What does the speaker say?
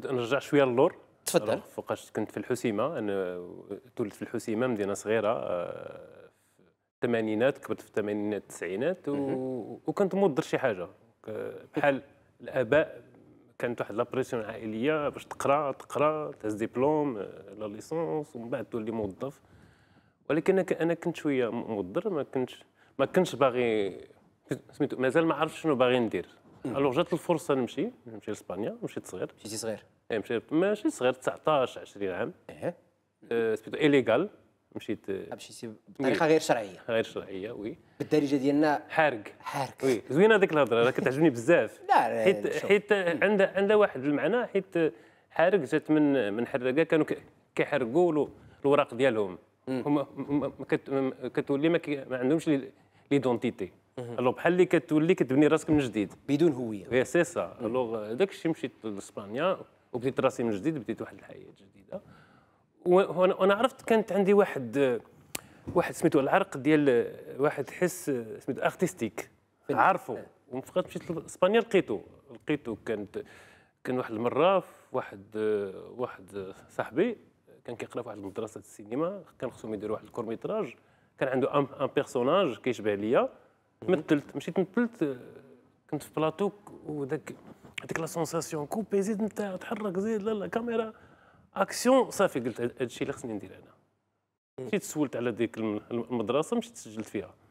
كنت نرجع شويه للور تفضل فوقاش كنت في الحسيمه انا تولدت في الحسيمه مدينه صغيره آه، الثمانينات كبرت في الثمانينات التسعينات و... وكنت مضر شي حاجه بحال الاباء كانت واحد لابريسيون عائليه باش تقرا تقرا تهز ديبلوم آه، لا ليسونس ومن بعد تولي موظف ولكن انا كنت شويه مضر ما كنتش ما كنتش باغي سميتو مازال ما عرفتش شنو باغي ندير الوغ جات الفرصه نمشي نمشي لاسبانيا مشيت صغير مشيتي صغير اي مشيت ماشي صغير 19 20 عام ايه آه، سبيتو ايليغال مشيت مشيتي آه، بطريقه إيه. غير شرعيه غير شرعيه وي بالدارجه ديالنا حارق حارق وي زوينه هذيك الهضره راه كتعجبني بزاف لا حيت حيت عندها عندها واحد المعنى حيت حارق جات من من حرقه كانوا كيحرقوا الوراق ديالهم هما كتولي ما عندهمش ليدونتيتي الو بحال اللي كتولي كتبني راسك من جديد بدون هويه وي إيه، سي سا هذاك الشيء مشيت لاسبانيا وبديت راسي من جديد بديت واحد الحياه جديده وانا عرفت كانت عندي واحد واحد سميتو العرق ديال واحد حس سميتو ارتستيك عارفو آه. وفقط مشيت لاسبانيا لقيتو لقيتو كانت كان واحد المره واحد واحد صاحبي كان كيقرا في واحد المدرسه السينما كان خصهم يديروا واحد الكورميتراج كان عنده ان بيرسوناج كيشبه ليا مثلت مشيت مثلت كنت في بلاطو وذاك هذيك لا سونساسيون كوبي زيد نتاع تحرك زيد لا لا كاميرا اكسيون صافي قلت هذا الشيء اللي خصني ندير انا مشيت سولت على ديك المدرسه مشيت سجلت فيها